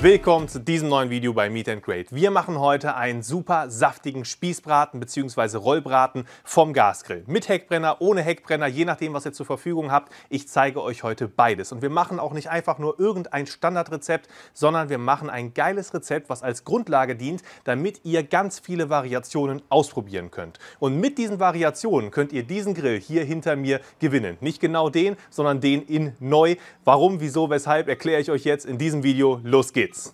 Willkommen zu diesem neuen Video bei Meat and Grade. Wir machen heute einen super saftigen Spießbraten bzw. Rollbraten vom Gasgrill. Mit Heckbrenner, ohne Heckbrenner, je nachdem, was ihr zur Verfügung habt. Ich zeige euch heute beides. Und wir machen auch nicht einfach nur irgendein Standardrezept, sondern wir machen ein geiles Rezept, was als Grundlage dient, damit ihr ganz viele Variationen ausprobieren könnt. Und mit diesen Variationen könnt ihr diesen Grill hier hinter mir gewinnen. Nicht genau den, sondern den in neu. Warum, wieso, weshalb, erkläre ich euch jetzt in diesem Video. Los geht's! States.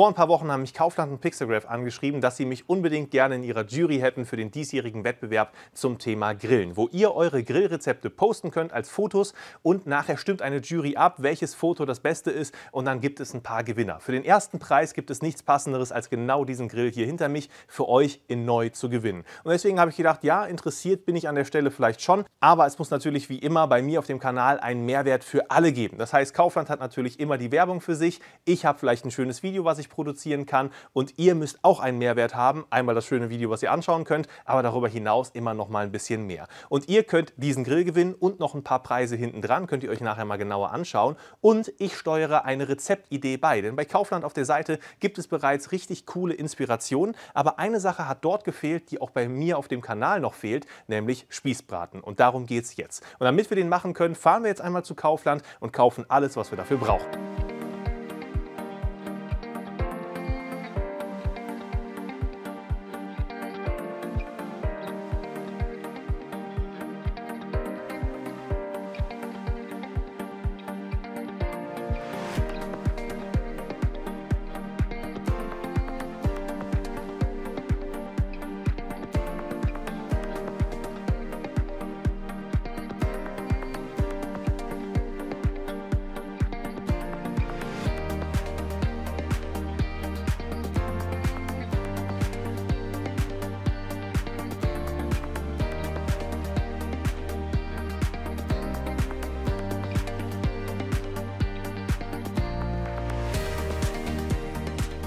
Vor ein paar Wochen haben mich Kaufland und Pixelgraph angeschrieben, dass sie mich unbedingt gerne in ihrer Jury hätten für den diesjährigen Wettbewerb zum Thema Grillen, wo ihr eure Grillrezepte posten könnt als Fotos und nachher stimmt eine Jury ab, welches Foto das beste ist und dann gibt es ein paar Gewinner. Für den ersten Preis gibt es nichts passenderes als genau diesen Grill hier hinter mich für euch in neu zu gewinnen. Und deswegen habe ich gedacht, ja, interessiert bin ich an der Stelle vielleicht schon, aber es muss natürlich wie immer bei mir auf dem Kanal einen Mehrwert für alle geben. Das heißt, Kaufland hat natürlich immer die Werbung für sich, ich habe vielleicht ein schönes Video, was ich produzieren kann. Und ihr müsst auch einen Mehrwert haben. Einmal das schöne Video, was ihr anschauen könnt, aber darüber hinaus immer noch mal ein bisschen mehr. Und ihr könnt diesen Grill gewinnen und noch ein paar Preise hinten dran. Könnt ihr euch nachher mal genauer anschauen. Und ich steuere eine Rezeptidee bei. Denn bei Kaufland auf der Seite gibt es bereits richtig coole Inspirationen. Aber eine Sache hat dort gefehlt, die auch bei mir auf dem Kanal noch fehlt, nämlich Spießbraten. Und darum geht es jetzt. Und damit wir den machen können, fahren wir jetzt einmal zu Kaufland und kaufen alles, was wir dafür brauchen.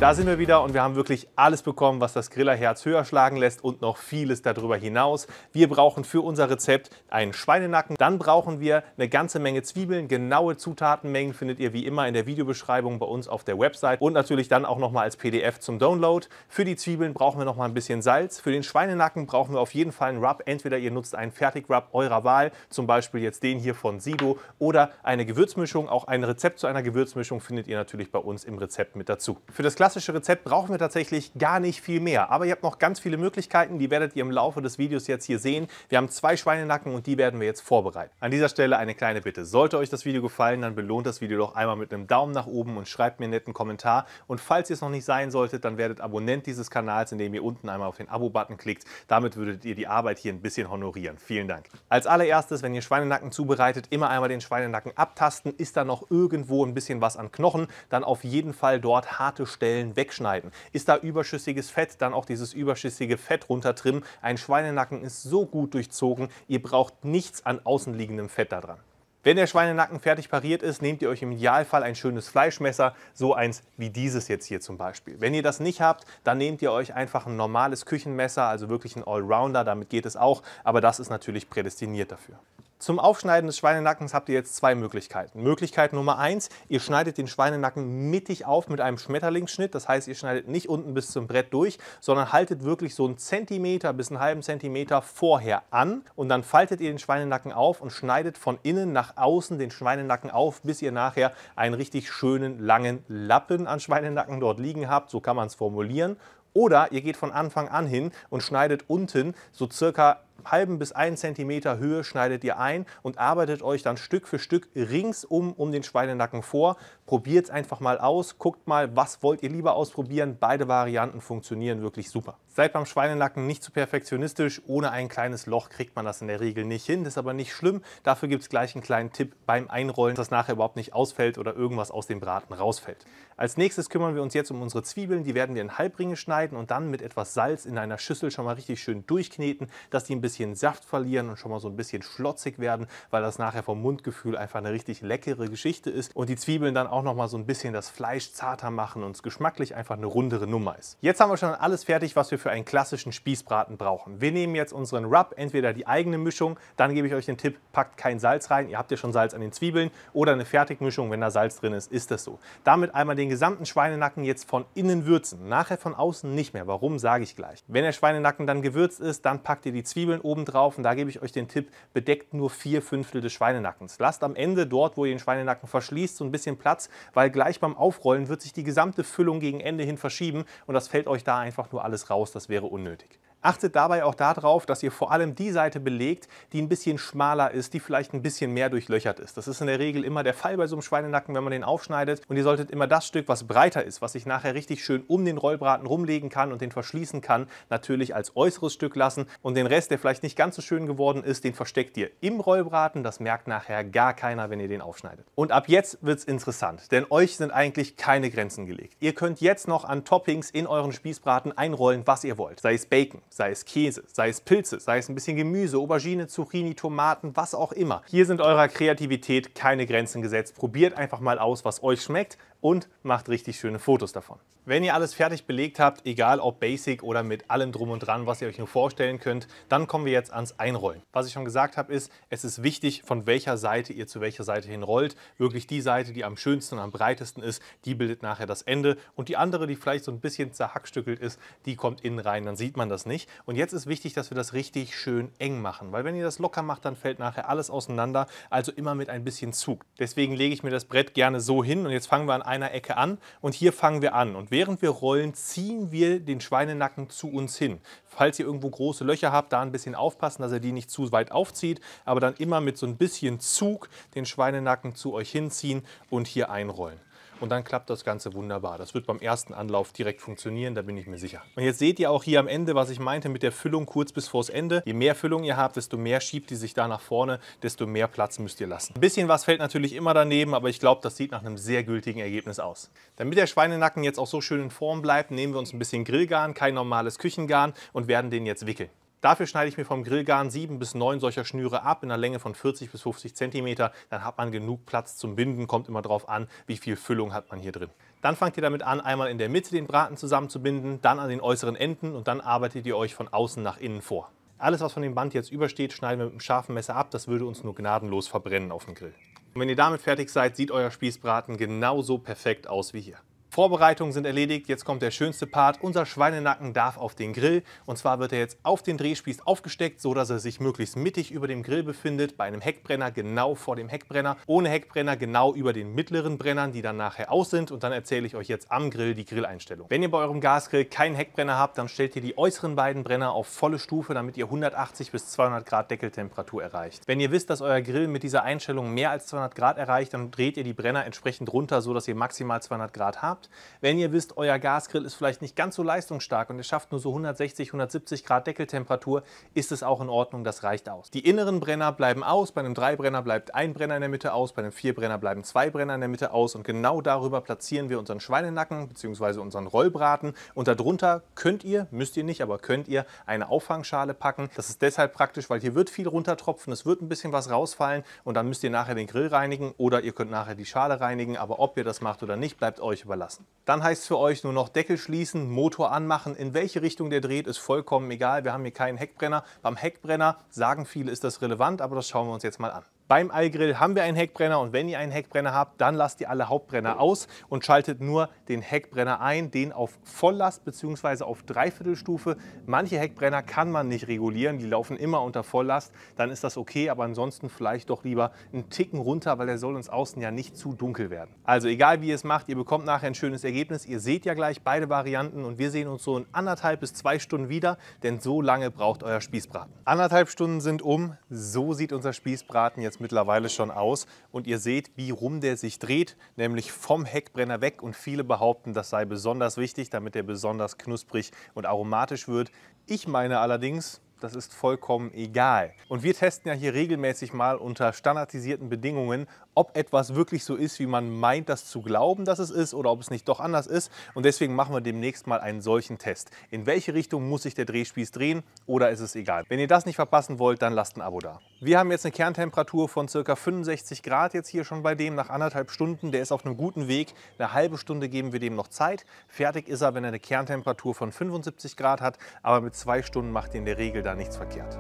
Da sind wir wieder und wir haben wirklich alles bekommen, was das Grillerherz höher schlagen lässt und noch vieles darüber hinaus. Wir brauchen für unser Rezept einen Schweinenacken, dann brauchen wir eine ganze Menge Zwiebeln. Genaue Zutatenmengen findet ihr wie immer in der Videobeschreibung bei uns auf der Website und natürlich dann auch nochmal als PDF zum Download. Für die Zwiebeln brauchen wir nochmal ein bisschen Salz. Für den Schweinenacken brauchen wir auf jeden Fall einen Rub. Entweder ihr nutzt einen Fertig-Rub eurer Wahl, zum Beispiel jetzt den hier von Sido oder eine Gewürzmischung. Auch ein Rezept zu einer Gewürzmischung findet ihr natürlich bei uns im Rezept mit dazu. Für das Klasse klassische Rezept brauchen wir tatsächlich gar nicht viel mehr. Aber ihr habt noch ganz viele Möglichkeiten, die werdet ihr im Laufe des Videos jetzt hier sehen. Wir haben zwei Schweinenacken und die werden wir jetzt vorbereiten. An dieser Stelle eine kleine Bitte. Sollte euch das Video gefallen, dann belohnt das Video doch einmal mit einem Daumen nach oben und schreibt mir einen netten Kommentar. Und falls ihr es noch nicht sein solltet, dann werdet Abonnent dieses Kanals, indem ihr unten einmal auf den Abo-Button klickt. Damit würdet ihr die Arbeit hier ein bisschen honorieren. Vielen Dank. Als allererstes, wenn ihr Schweinenacken zubereitet, immer einmal den Schweinenacken abtasten. Ist da noch irgendwo ein bisschen was an Knochen, dann auf jeden Fall dort harte Stellen Stellen wegschneiden. Ist da überschüssiges Fett, dann auch dieses überschüssige Fett runtertrimmen. Ein Schweinenacken ist so gut durchzogen, ihr braucht nichts an außenliegendem Fett daran. Wenn der Schweinenacken fertig pariert ist, nehmt ihr euch im Idealfall ein schönes Fleischmesser, so eins wie dieses jetzt hier zum Beispiel. Wenn ihr das nicht habt, dann nehmt ihr euch einfach ein normales Küchenmesser, also wirklich ein Allrounder, damit geht es auch, aber das ist natürlich prädestiniert dafür. Zum Aufschneiden des Schweinenackens habt ihr jetzt zwei Möglichkeiten. Möglichkeit Nummer eins: ihr schneidet den Schweinenacken mittig auf mit einem Schmetterlingsschnitt. Das heißt, ihr schneidet nicht unten bis zum Brett durch, sondern haltet wirklich so einen Zentimeter bis einen halben Zentimeter vorher an und dann faltet ihr den Schweinenacken auf und schneidet von innen nach außen den Schweinenacken auf, bis ihr nachher einen richtig schönen langen Lappen an Schweinenacken dort liegen habt. So kann man es formulieren. Oder ihr geht von Anfang an hin und schneidet unten so circa halben bis einen Zentimeter Höhe schneidet ihr ein und arbeitet euch dann Stück für Stück ringsum um den Schweinenacken vor. Probiert es einfach mal aus, guckt mal, was wollt ihr lieber ausprobieren. Beide Varianten funktionieren wirklich super. Seid beim Schweinenacken nicht zu perfektionistisch. Ohne ein kleines Loch kriegt man das in der Regel nicht hin. Das ist aber nicht schlimm. Dafür gibt es gleich einen kleinen Tipp beim Einrollen, dass das nachher überhaupt nicht ausfällt oder irgendwas aus dem Braten rausfällt. Als nächstes kümmern wir uns jetzt um unsere Zwiebeln. Die werden wir in Halbringe schneiden und dann mit etwas Salz in einer Schüssel schon mal richtig schön durchkneten, dass die ein bisschen Saft verlieren und schon mal so ein bisschen schlotzig werden, weil das nachher vom Mundgefühl einfach eine richtig leckere Geschichte ist und die Zwiebeln dann auch noch mal so ein bisschen das Fleisch zarter machen und es geschmacklich einfach eine rundere Nummer ist. Jetzt haben wir schon alles fertig, was wir für einen klassischen Spießbraten brauchen. Wir nehmen jetzt unseren Rub, entweder die eigene Mischung, dann gebe ich euch den Tipp, packt kein Salz rein, ihr habt ja schon Salz an den Zwiebeln oder eine Fertigmischung, wenn da Salz drin ist, ist das so. Damit einmal den gesamten Schweinenacken jetzt von innen würzen, nachher von außen nicht mehr. Warum, sage ich gleich. Wenn der Schweinenacken dann gewürzt ist, dann packt ihr die Zwiebeln Zwiebeln obendrauf und da gebe ich euch den Tipp, bedeckt nur vier Fünftel des Schweinenackens. Lasst am Ende dort, wo ihr den Schweinenacken verschließt, so ein bisschen Platz, weil gleich beim Aufrollen wird sich die gesamte Füllung gegen Ende hin verschieben und das fällt euch da einfach nur alles raus, das wäre unnötig. Achtet dabei auch darauf, dass ihr vor allem die Seite belegt, die ein bisschen schmaler ist, die vielleicht ein bisschen mehr durchlöchert ist. Das ist in der Regel immer der Fall bei so einem Schweinenacken, wenn man den aufschneidet. Und ihr solltet immer das Stück, was breiter ist, was sich nachher richtig schön um den Rollbraten rumlegen kann und den verschließen kann, natürlich als äußeres Stück lassen. Und den Rest, der vielleicht nicht ganz so schön geworden ist, den versteckt ihr im Rollbraten. Das merkt nachher gar keiner, wenn ihr den aufschneidet. Und ab jetzt wird es interessant, denn euch sind eigentlich keine Grenzen gelegt. Ihr könnt jetzt noch an Toppings in euren Spießbraten einrollen, was ihr wollt. Sei es Bacon, sei es Käse, sei es Pilze, sei es ein bisschen Gemüse, Aubergine, Zucchini, Tomaten, was auch immer. Hier sind eurer Kreativität keine Grenzen gesetzt. Probiert einfach mal aus, was euch schmeckt und macht richtig schöne Fotos davon. Wenn ihr alles fertig belegt habt, egal ob Basic oder mit allem drum und dran, was ihr euch nur vorstellen könnt, dann kommen wir jetzt ans Einrollen. Was ich schon gesagt habe, ist, es ist wichtig, von welcher Seite ihr zu welcher Seite hin rollt. Wirklich die Seite, die am schönsten und am breitesten ist, die bildet nachher das Ende und die andere, die vielleicht so ein bisschen zerhackstückelt ist, die kommt innen rein, dann sieht man das nicht. Und jetzt ist wichtig, dass wir das richtig schön eng machen, weil wenn ihr das locker macht, dann fällt nachher alles auseinander, also immer mit ein bisschen Zug. Deswegen lege ich mir das Brett gerne so hin und jetzt fangen wir an einer Ecke an und hier fangen wir an. Und während wir rollen, ziehen wir den Schweinenacken zu uns hin. Falls ihr irgendwo große Löcher habt, da ein bisschen aufpassen, dass ihr die nicht zu weit aufzieht, aber dann immer mit so ein bisschen Zug den Schweinenacken zu euch hinziehen und hier einrollen. Und dann klappt das Ganze wunderbar. Das wird beim ersten Anlauf direkt funktionieren, da bin ich mir sicher. Und jetzt seht ihr auch hier am Ende, was ich meinte mit der Füllung kurz bis vors Ende. Je mehr Füllung ihr habt, desto mehr schiebt die sich da nach vorne, desto mehr Platz müsst ihr lassen. Ein bisschen was fällt natürlich immer daneben, aber ich glaube, das sieht nach einem sehr gültigen Ergebnis aus. Damit der Schweinenacken jetzt auch so schön in Form bleibt, nehmen wir uns ein bisschen Grillgarn, kein normales Küchengarn und werden den jetzt wickeln. Dafür schneide ich mir vom Grillgarn sieben bis neun solcher Schnüre ab in einer Länge von 40 bis 50 cm. Dann hat man genug Platz zum Binden, kommt immer darauf an, wie viel Füllung hat man hier drin. Dann fangt ihr damit an, einmal in der Mitte den Braten zusammenzubinden, dann an den äußeren Enden und dann arbeitet ihr euch von außen nach innen vor. Alles, was von dem Band jetzt übersteht, schneiden wir mit einem scharfen Messer ab. Das würde uns nur gnadenlos verbrennen auf dem Grill. Und wenn ihr damit fertig seid, sieht euer Spießbraten genauso perfekt aus wie hier. Vorbereitungen sind erledigt, jetzt kommt der schönste Part. Unser Schweinenacken darf auf den Grill. Und zwar wird er jetzt auf den Drehspieß aufgesteckt, sodass er sich möglichst mittig über dem Grill befindet, bei einem Heckbrenner genau vor dem Heckbrenner, ohne Heckbrenner genau über den mittleren Brennern, die dann nachher aus sind. Und dann erzähle ich euch jetzt am Grill die Grilleinstellung. Wenn ihr bei eurem Gasgrill keinen Heckbrenner habt, dann stellt ihr die äußeren beiden Brenner auf volle Stufe, damit ihr 180 bis 200 Grad Deckeltemperatur erreicht. Wenn ihr wisst, dass euer Grill mit dieser Einstellung mehr als 200 Grad erreicht, dann dreht ihr die Brenner entsprechend runter, sodass ihr maximal 200 Grad habt habt. Wenn ihr wisst, euer Gasgrill ist vielleicht nicht ganz so leistungsstark und ihr schafft nur so 160, 170 Grad Deckeltemperatur, ist es auch in Ordnung, das reicht aus. Die inneren Brenner bleiben aus, bei einem Dreibrenner bleibt ein Brenner in der Mitte aus, bei einem Vierbrenner bleiben zwei Brenner in der Mitte aus und genau darüber platzieren wir unseren Schweinenacken bzw. unseren Rollbraten und darunter könnt ihr, müsst ihr nicht, aber könnt ihr eine Auffangschale packen. Das ist deshalb praktisch, weil hier wird viel runtertropfen, es wird ein bisschen was rausfallen und dann müsst ihr nachher den Grill reinigen oder ihr könnt nachher die Schale reinigen, aber ob ihr das macht oder nicht, bleibt euch überlassen lassen. Dann heißt es für euch nur noch Deckel schließen, Motor anmachen. In welche Richtung der dreht, ist vollkommen egal. Wir haben hier keinen Heckbrenner. Beim Heckbrenner, sagen viele, ist das relevant, aber das schauen wir uns jetzt mal an. Beim Allgrill haben wir einen Heckbrenner und wenn ihr einen Heckbrenner habt, dann lasst ihr alle Hauptbrenner aus und schaltet nur den Heckbrenner ein, den auf Volllast bzw. auf Dreiviertelstufe. Manche Heckbrenner kann man nicht regulieren, die laufen immer unter Volllast, dann ist das okay, aber ansonsten vielleicht doch lieber einen Ticken runter, weil der soll uns außen ja nicht zu dunkel werden. Also egal wie ihr es macht, ihr bekommt nachher ein schönes Ergebnis. Ihr seht ja gleich beide Varianten und wir sehen uns so in anderthalb bis zwei Stunden wieder, denn so lange braucht euer Spießbraten. Anderthalb Stunden sind um, so sieht unser Spießbraten jetzt jetzt mittlerweile schon aus. Und ihr seht, wie rum der sich dreht, nämlich vom Heckbrenner weg. Und viele behaupten, das sei besonders wichtig, damit er besonders knusprig und aromatisch wird. Ich meine allerdings, das ist vollkommen egal. Und wir testen ja hier regelmäßig mal unter standardisierten Bedingungen, ob etwas wirklich so ist, wie man meint, das zu glauben, dass es ist oder ob es nicht doch anders ist. Und deswegen machen wir demnächst mal einen solchen Test. In welche Richtung muss sich der Drehspieß drehen oder ist es egal? Wenn ihr das nicht verpassen wollt, dann lasst ein Abo da. Wir haben jetzt eine Kerntemperatur von ca. 65 Grad jetzt hier schon bei dem nach anderthalb Stunden. Der ist auf einem guten Weg. Eine halbe Stunde geben wir dem noch Zeit. Fertig ist er, wenn er eine Kerntemperatur von 75 Grad hat. Aber mit zwei Stunden macht ihr in der Regel dann nichts verkehrt.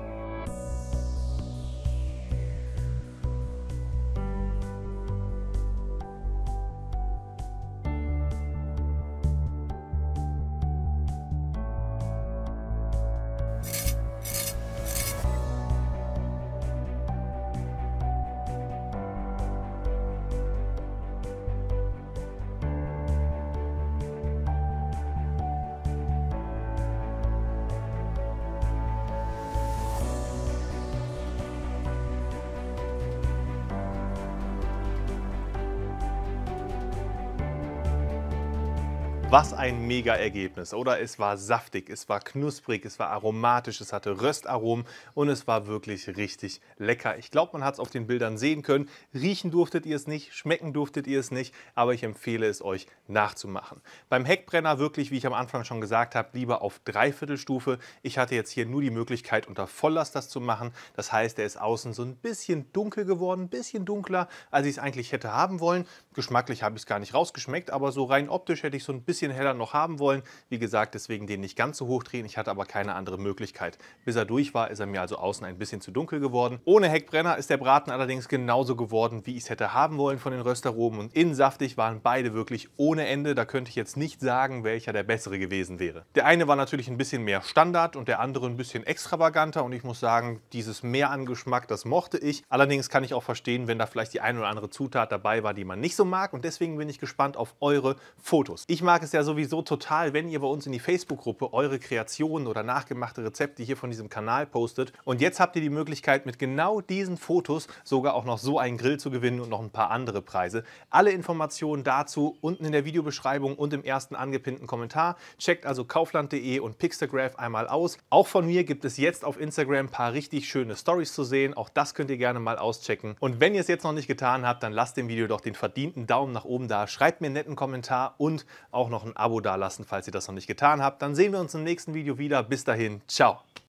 Was ein mega Ergebnis, oder? Es war saftig, es war knusprig, es war aromatisch, es hatte Röstaromen und es war wirklich richtig lecker. Ich glaube, man hat es auf den Bildern sehen können. Riechen durftet ihr es nicht, schmecken durftet ihr es nicht, aber ich empfehle es euch nachzumachen. Beim Heckbrenner wirklich, wie ich am Anfang schon gesagt habe, lieber auf Dreiviertelstufe. Ich hatte jetzt hier nur die Möglichkeit, unter Volllast das zu machen. Das heißt, er ist außen so ein bisschen dunkel geworden, ein bisschen dunkler, als ich es eigentlich hätte haben wollen. Geschmacklich habe ich es gar nicht rausgeschmeckt, aber so rein optisch hätte ich so ein bisschen bisschen heller noch haben wollen. Wie gesagt, deswegen den nicht ganz so hoch drehen. Ich hatte aber keine andere Möglichkeit. Bis er durch war, ist er mir also außen ein bisschen zu dunkel geworden. Ohne Heckbrenner ist der Braten allerdings genauso geworden, wie ich es hätte haben wollen von den Röstaromen. Und innen saftig waren beide wirklich ohne Ende. Da könnte ich jetzt nicht sagen, welcher der bessere gewesen wäre. Der eine war natürlich ein bisschen mehr Standard und der andere ein bisschen extravaganter. Und ich muss sagen, dieses Mehr an Geschmack, das mochte ich. Allerdings kann ich auch verstehen, wenn da vielleicht die eine oder andere Zutat dabei war, die man nicht so mag. Und deswegen bin ich gespannt auf eure Fotos. Ich mag es ja sowieso total, wenn ihr bei uns in die Facebook-Gruppe eure Kreationen oder nachgemachte Rezepte hier von diesem Kanal postet. Und jetzt habt ihr die Möglichkeit, mit genau diesen Fotos sogar auch noch so einen Grill zu gewinnen und noch ein paar andere Preise. Alle Informationen dazu unten in der Videobeschreibung und im ersten angepinnten Kommentar. Checkt also kaufland.de und Pixelgraph einmal aus. Auch von mir gibt es jetzt auf Instagram ein paar richtig schöne Stories zu sehen. Auch das könnt ihr gerne mal auschecken. Und wenn ihr es jetzt noch nicht getan habt, dann lasst dem Video doch den verdienten Daumen nach oben da. Schreibt mir einen netten Kommentar und auch noch noch ein Abo dalassen, falls ihr das noch nicht getan habt. Dann sehen wir uns im nächsten Video wieder. Bis dahin, ciao.